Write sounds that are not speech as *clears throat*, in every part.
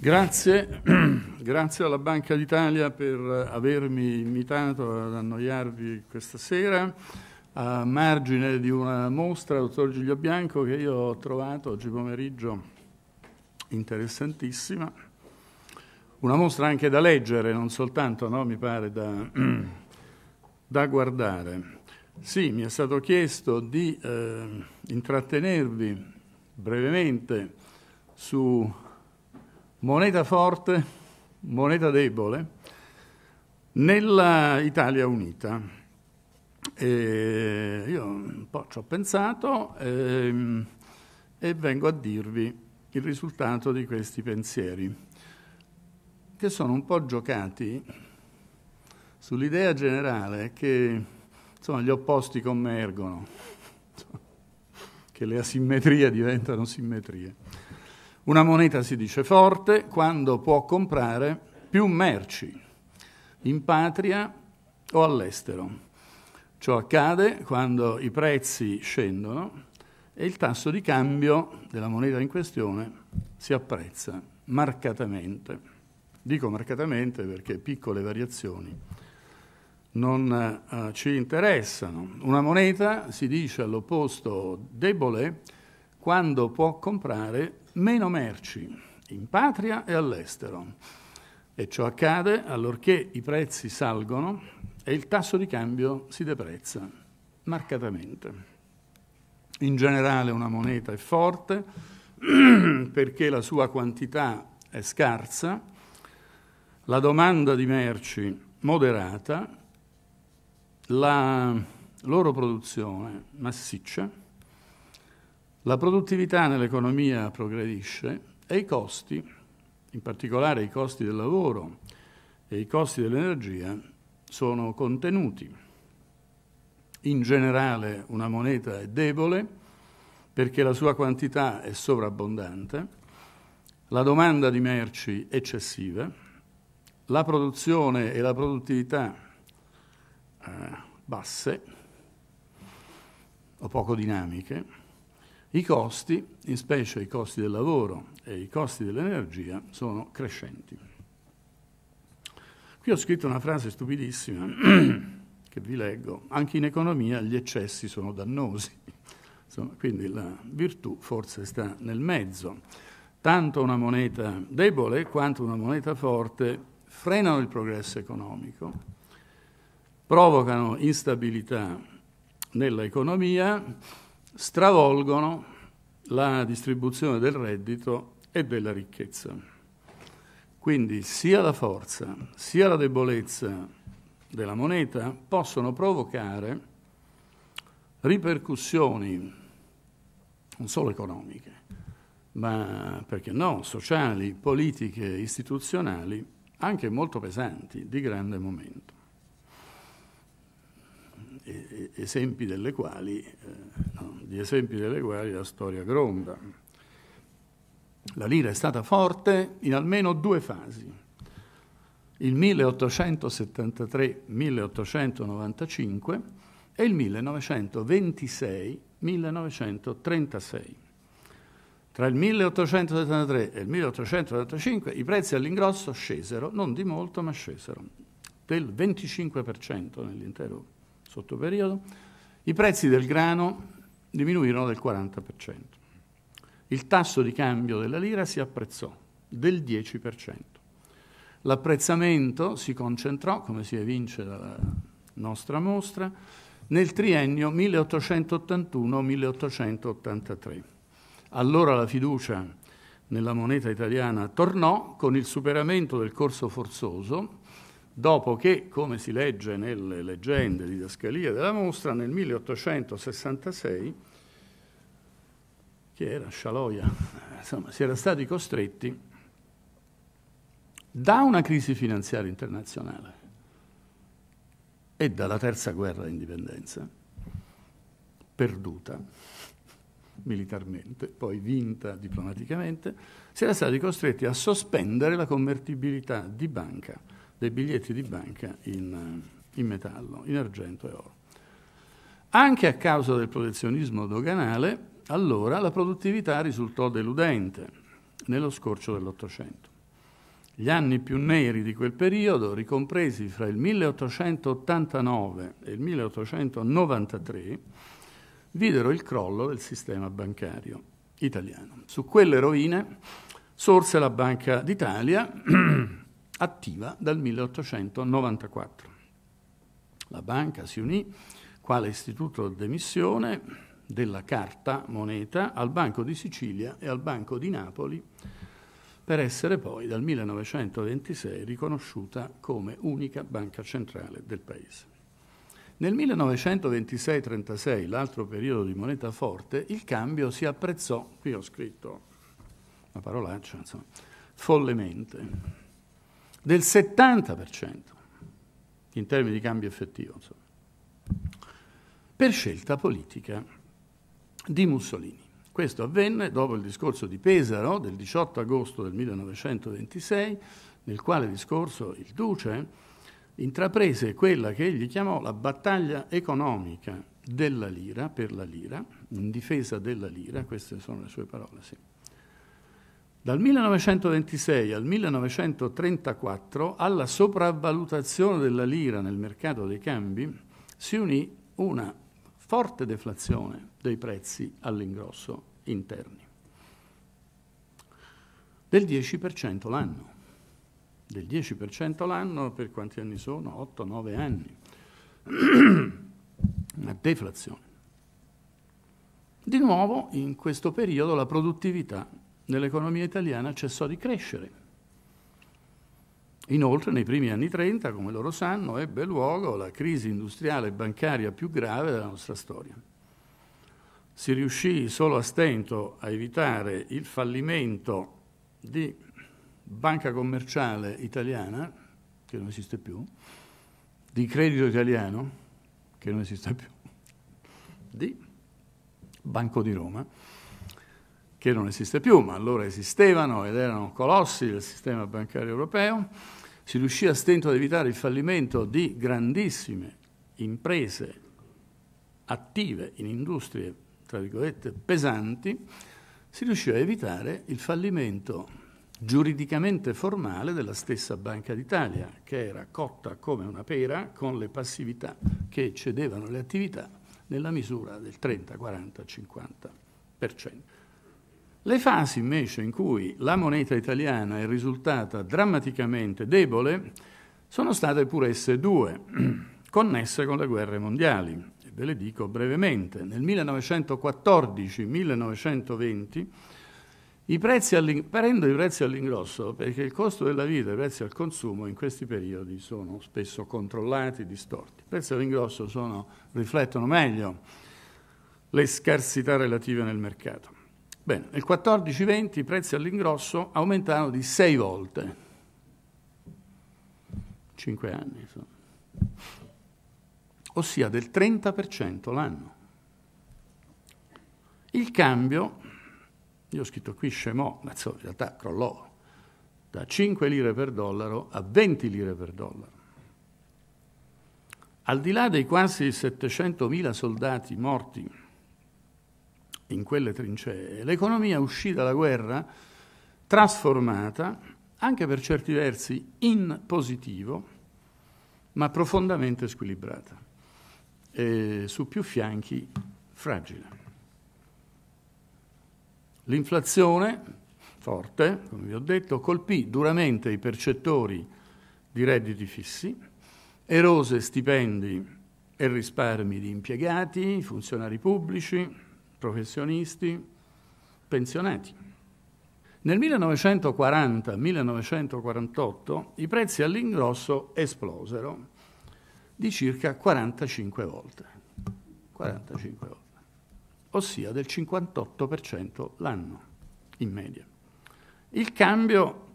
Grazie, *clears throat* grazie alla Banca d'Italia per avermi invitato ad annoiarvi questa sera a margine di una mostra, dottor Giglio Bianco, che io ho trovato oggi pomeriggio interessantissima. Una mostra anche da leggere, non soltanto, no? mi pare, da, *clears throat* da, guardare. Sì, mi è stato chiesto di eh, intrattenervi brevemente su moneta forte, moneta debole, nella Italia unita. E io un po' ci ho pensato e, ehm, e vengo a dirvi il risultato di questi pensieri, che sono un po' giocati sull'idea generale che insomma, gli opposti convergono, *laughs* che le asimmetrie diventano simmetrie. Una moneta si dice forte quando può comprare più merci in patria o all'estero. Ciò accade quando i prezzi scendono e il tasso di cambio della moneta in questione si apprezza marcatamente. Dico marcatamente perché piccole variazioni non eh, ci interessano. Una moneta si dice all'opposto debole quando può comprare meno merci in patria e all'estero. E ciò accade allorché i prezzi salgono e il tasso di cambio si deprezza marcatamente. In generale una moneta è forte *clears throat* perché la sua quantità è scarsa, la domanda di merci moderata, la loro produzione massiccia la produttività nell'economia progredisce e i costi, in particolare i costi del lavoro e i costi dell'energia, sono contenuti. In generale una moneta è debole perché la sua quantità è sovrabbondante, la domanda di merci eccessiva, la produzione e la produttività eh, basse o poco dinamiche, i costi, in specie i costi del lavoro e i costi dell'energia, sono crescenti. Qui ho scritto una frase stupidissima *clears throat* che vi leggo. Anche in economia gli eccessi sono dannosi. Insomma, quindi la virtù forse sta nel mezzo. Tanto una moneta debole quanto una moneta forte frenano il progresso economico, provocano instabilità nell'economia, stravolgono la distribuzione del reddito e della ricchezza. Quindi sia la forza sia la debolezza della moneta possono provocare ripercussioni non solo economiche, ma perché no, sociali, politiche, istituzionali, anche molto pesanti, di grande momento esempi delle quali, eh, no, di esempi delle quali la storia gronda. La lira è stata forte in almeno due fasi. Il 1873-1895 e il 1926-1936. Tra il 1873 e il 1885 i prezzi all'ingrosso scesero, non di molto, ma scesero, del 25% nell'intero sotto i prezzi del grano diminuirono del 40%. Il tasso di cambio della lira si apprezzò del 10%. L'apprezzamento si concentrò, come si evince dalla nostra mostra, nel triennio 1881-1883. Allora la fiducia nella moneta italiana tornò con il superamento del corso forzoso dopo che, come si legge nelle leggende di Dascalia della mostra, nel 1866, che era Scialoia, eh, insomma, si era stati costretti da una crisi finanziaria internazionale e dalla terza guerra d'indipendenza, perduta militarmente, poi vinta diplomaticamente, si era stati costretti a sospendere la convertibilità di banca dei biglietti di banca in, eh, in metallo, in argento e oro. Anche a causa del protezionismo doganale, allora la produttività risultò deludente nello scorcio dell'Ottocento. Gli anni più neri di quel periodo, ricompresi fra il 1889 e il 1893, videro il crollo del sistema bancario italiano. Su quelle rovine sorse la Banca d'Italia *clears throat* attiva dal 1894. La banca si unì quale istituto d'emissione della carta moneta al Banco di Sicilia e al Banco di Napoli per essere poi dal 1926 riconosciuta come unica banca centrale del Paese. Nel 1926-36, l'altro periodo di moneta forte, il cambio si apprezzò, qui ho scritto una parolaccia, insomma, follemente del 70% in termini di cambio effettivo, insomma, per scelta politica di Mussolini. Questo avvenne dopo il discorso di Pesaro del 18 agosto del 1926, nel quale discorso il Duce intraprese quella che egli chiamò la battaglia economica della lira, per la lira, in difesa della lira, queste sono le sue parole, sì. Dal 1926 al 1934 alla sopravvalutazione della lira nel mercato dei cambi si unì una forte deflazione dei prezzi all'ingrosso interni del 10% l'anno, del 10% l'anno per quanti anni sono? 8-9 anni, una *clears throat* deflazione. Di nuovo in questo periodo la produttività nell'economia italiana cessò di crescere. Inoltre, nei primi anni 30, come loro sanno, ebbe luogo la crisi industriale e bancaria più grave della nostra storia. Si riuscì solo a stento a evitare il fallimento di Banca Commerciale Italiana, che non esiste più, di Credito Italiano, che non esiste più, di Banco di Roma, che non esiste più, ma allora esistevano ed erano colossi del sistema bancario europeo, si riuscì a stento ad evitare il fallimento di grandissime imprese attive in industrie, tra virgolette, pesanti, si riuscì a evitare il fallimento giuridicamente formale della stessa Banca d'Italia, che era cotta come una pera con le passività che cedevano le attività nella misura del 30, 40, 50%. Le fasi invece in cui la moneta italiana è risultata drammaticamente debole sono state pur esse due, *clears throat* connesse con le guerre mondiali. ve le dico brevemente. Nel 1914-1920 i prendo i prezzi all'ingrosso perché il costo della vita e i prezzi al consumo in questi periodi sono spesso controllati, distorti. I prezzi all'ingrosso sono, riflettono meglio le scarsità relative nel mercato. Bene, nel 14-20 i prezzi all'ingrosso aumentarono di 6 volte. 5 anni, insomma. Ossia del 30% l'anno. Il cambio, io ho scritto qui scemò, ma in realtà crollò da 5 lire per dollaro a 20 lire per dollaro. Al di là dei quasi 700.000 soldati morti in quelle trincee, l'economia uscì dalla guerra trasformata, anche per certi versi in positivo, ma profondamente squilibrata, e su più fianchi fragile. L'inflazione forte, come vi ho detto, colpì duramente i percettori di redditi fissi, erose stipendi e risparmi di impiegati, funzionari pubblici, professionisti, pensionati. Nel 1940-1948 i prezzi all'ingrosso esplosero di circa 45 volte, 45 volte ossia del 58% l'anno in media. Il cambio,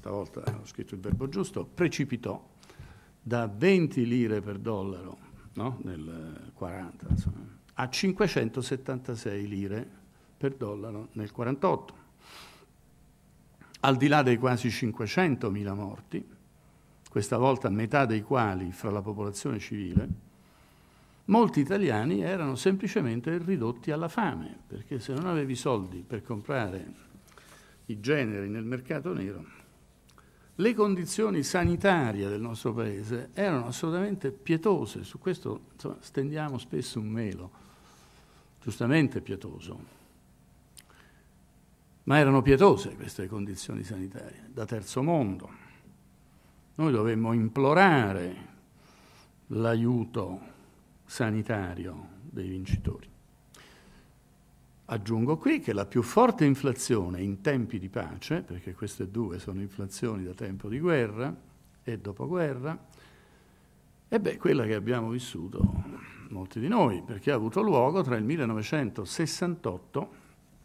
stavolta ho scritto il verbo giusto, precipitò da 20 lire per dollaro no? nel 40, insomma, a 576 lire per dollaro nel 1948. Al di là dei quasi 500.000 morti, questa volta metà dei quali fra la popolazione civile, molti italiani erano semplicemente ridotti alla fame, perché se non avevi soldi per comprare i generi nel mercato nero, le condizioni sanitarie del nostro paese erano assolutamente pietose, su questo insomma, stendiamo spesso un melo, giustamente pietoso. Ma erano pietose queste condizioni sanitarie, da terzo mondo. Noi dovemmo implorare l'aiuto sanitario dei vincitori. Aggiungo qui che la più forte inflazione in tempi di pace, perché queste due sono inflazioni da tempo di guerra e dopoguerra, è beh, quella che abbiamo vissuto molti di noi, perché ha avuto luogo tra il 1968,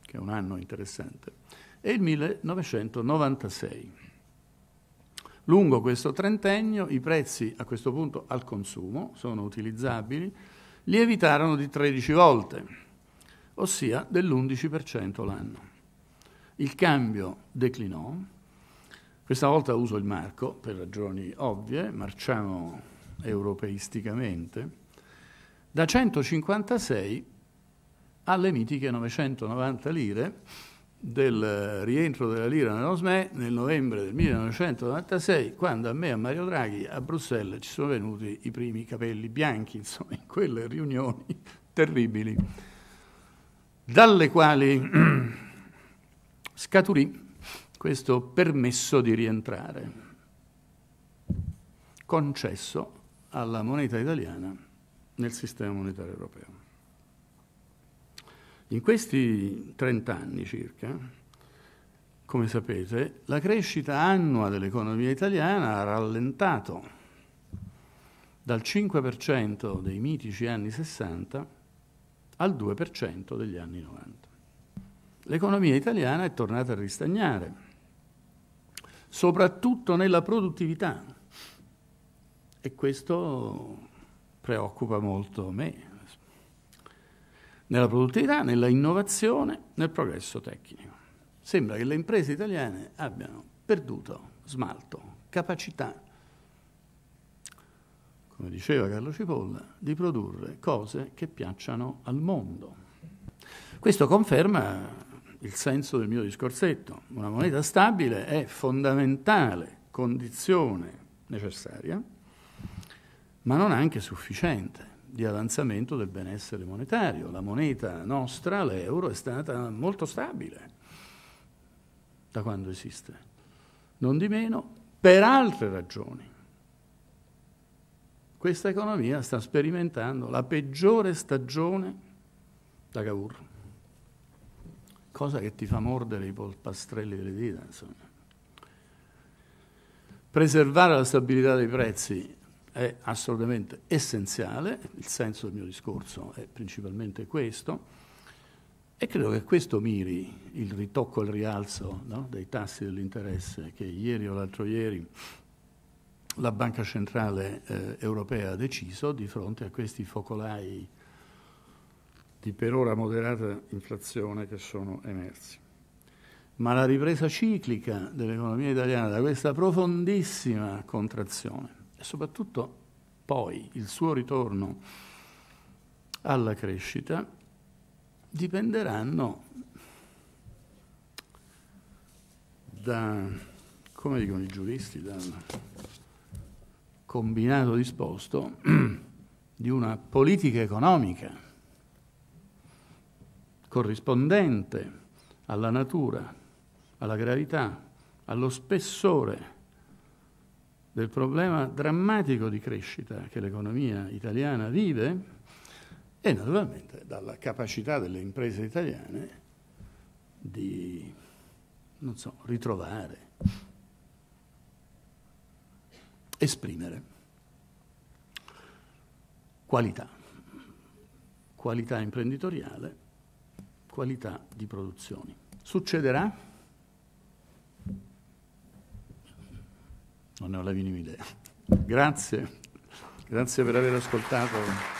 che è un anno interessante, e il 1996. Lungo questo trentennio i prezzi a questo punto al consumo sono utilizzabili, lievitarono di 13 volte, ossia dell'11% l'anno. Il cambio declinò, questa volta uso il marco per ragioni ovvie, marciamo europeisticamente, da 156 alle mitiche 990 lire del eh, rientro della lira nello SME nel novembre del 1996, quando a me e a Mario Draghi a Bruxelles ci sono venuti i primi capelli bianchi, *laughs* insomma, in quelle riunioni terribili, dalle quali *clears throat* scaturì questo permesso di rientrare, concesso alla moneta italiana nel sistema monetario europeo. In questi 30 anni circa, come sapete, la crescita annua dell'economia italiana ha rallentato dal 5% dei mitici anni 60 al 2% degli anni 90. L'economia italiana è tornata a ristagnare, soprattutto nella produttività. E questo preoccupa molto me, nella produttività, nella innovazione, nel progresso tecnico. Sembra che le imprese italiane abbiano perduto smalto, capacità, come diceva Carlo Cipolla, di produrre cose che piacciono al mondo. Questo conferma il senso del mio discorsetto. Una moneta stabile è fondamentale condizione necessaria ma non anche sufficiente di avanzamento del benessere monetario. La moneta nostra, l'euro, è stata molto stabile da quando esiste. Non di meno, per altre ragioni, questa economia sta sperimentando la peggiore stagione da Cavour. Cosa che ti fa mordere i polpastrelli delle dita, insomma. Preservare la stabilità dei prezzi è assolutamente essenziale, il senso del mio discorso è principalmente questo, e credo che questo miri il ritocco al rialzo no, dei tassi dell'interesse che ieri o l'altro ieri la Banca Centrale eh, Europea ha deciso di fronte a questi focolai di per ora moderata inflazione che sono emersi. Ma la ripresa ciclica dell'economia italiana da questa profondissima contrazione soprattutto poi il suo ritorno alla crescita dipenderanno da, come dicono i giuristi, dal combinato disposto *clears throat* di una politica economica corrispondente alla natura, alla gravità, allo spessore del problema drammatico di crescita che l'economia italiana vive e naturalmente dalla capacità delle imprese italiane di, non so, ritrovare, esprimere qualità, qualità imprenditoriale, qualità di produzioni. Succederà? non ne ho la minima idea. Grazie, grazie per aver ascoltato.